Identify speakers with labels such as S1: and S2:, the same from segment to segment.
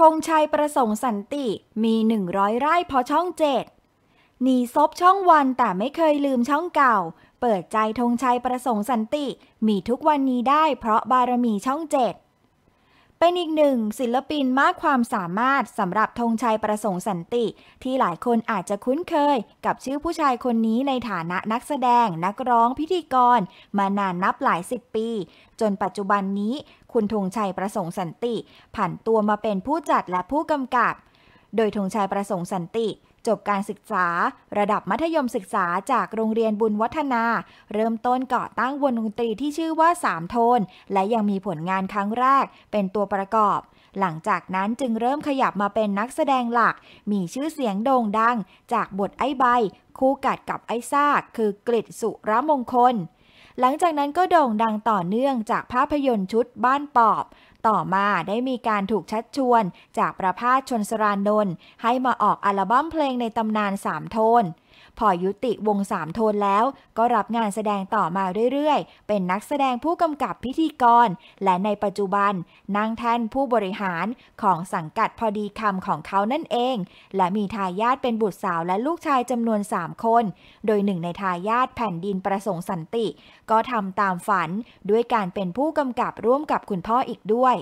S1: ธงชัยประสงค์สันติมี 100 ไร่ พอช่องเจ็ดหนีซบช่องวันแต่ไม่เคยลืมช่องเก่า เปิดใจธงชัยประสงค์สันติมีทุกวันนี้ได้เพราะบารมีช่องเจ็ดเป็นอีกหนึ่งศิลปินมากความสามารถสำหรับธงชัยประสงค์สันติ ที่หลายคนอาจจะคุ้นเคยกับชื่อผู้ชายคนนี้ในฐานะนักแสดง นักร้องพิธีกร มานานนับหลายสิบปีจนปัจจุบันนี้คุณธงชัยประสงค์สันติ ผ่านตัวมาเป็นผู้จัดและผู้กำกับ โดยธงชัยประสงค์สันติ จบการศึกษา ระดับมัธยมศึกษาจากโรงเรียนบุญวัฒนา เริ่มต้นก่อตั้งวงดนตรีที่ชื่อว่าสามโทน และยังมีผลงานครั้งแรก เป็นตัวประกอบ หลังจากนั้นจึงเริ่มขยับมาเป็นนักแสดงหลัก มีชื่อเสียงโด่งดัง จากบทไอ้ใบคู่กัดกับไอ้ซากคือกริดสุรมงคลหลังจากนั้นก็โด่งดังต่อเนื่องจากภาพยนตร์ชุดบ้านปอบ ต่อมาได้มีการถูกชัดชวนจากประภาสชนสรานนท์ให้มาออกอัลบั้มเพลงในตำนานสามโทนพอยุติวงสามโทนแล้ว ก็รับงานแสดงต่อมาเรื่อยๆ เป็นนักแสดงผู้กำกับพิธีกร และในปัจจุบันนั่งแท่นผู้บริหารของสังกัดพอดีคำของเขานั่นเอง และมีทายาทเป็นบุตรสาวและลูกชายจำนวน3คนโดยหนึ่งในทายาทแผ่นดินประสงค์สันติ ก็ทำตามฝันด้วยการเป็นผู้กำกับร่วมกับคุณพ่ออีกด้วย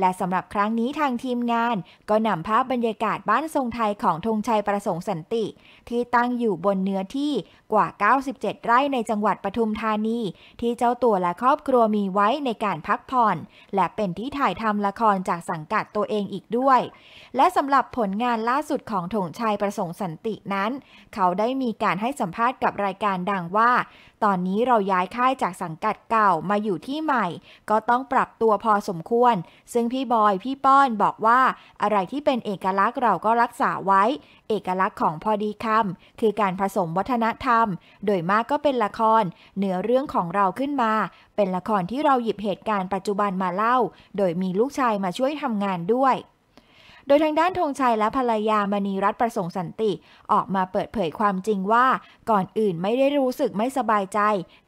S1: และสำหรับครั้งนี้ทางทีมงานก็นำภาพบรรยากาศบ้านทรงไทยของธงชัยประสงค์สันติ ที่ตั้งอยู่บนเนื้อที่กว่า 97 ไร่ในจังหวัดปทุมธานี ที่เจ้าตัวและครอบครัวมีไว้ในการพักผ่อนและเป็นที่ถ่ายทำละครจากสังกัดตัวเองอีกด้วย และสำหรับผลงานล่าสุดของธงชัยประสงค์สันตินั้น เขาได้มีการให้สัมภาษณ์กับรายการดังว่า ตอนนี้เราย้ายค่ายจากสังกัดเก่ามาอยู่ที่ใหม่ ก็ต้องปรับตัวพอสมควร ซึ่งพี่บอย พี่ป้อนบอกว่า อะไรที่เป็นเอกลักษณ์เราก็รักษาไว้ เอกลักษณ์ของพอดีคำคือการผสมวัฒนธรรม โดยมากก็เป็นละครเนื้อเรื่องของเราขึ้นมา เป็นละครที่เราหยิบเหตุการณ์ปัจจุบันมาเล่า โดยมีลูกชายมาช่วยทำงานด้วยโดยทางด้านธงชัยและภรรยามณีรัตน์ประสงค์สันติ ออกมาเปิดเผยความจริงว่าก่อนอื่นไม่ได้รู้สึกไม่สบายใจ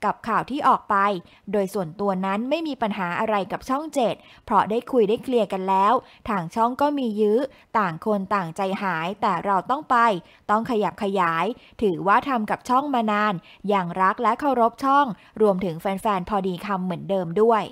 S1: กับข่าวที่ออกไปโดยส่วนตัวนั้นไม่มีปัญหาอะไรกับช่องเจ็ดเพราะได้คุยได้เคลียร์กันแล้ว ทางช่องก็มียื้อ ต่างคนต่างใจหายแต่เราต้องไป ต้องขยับขยาย ถือว่าทำกับช่องมานาน อย่างรักและเคารพช่อง รวมถึงแฟนๆพอดีคำเหมือนเดิมด้วย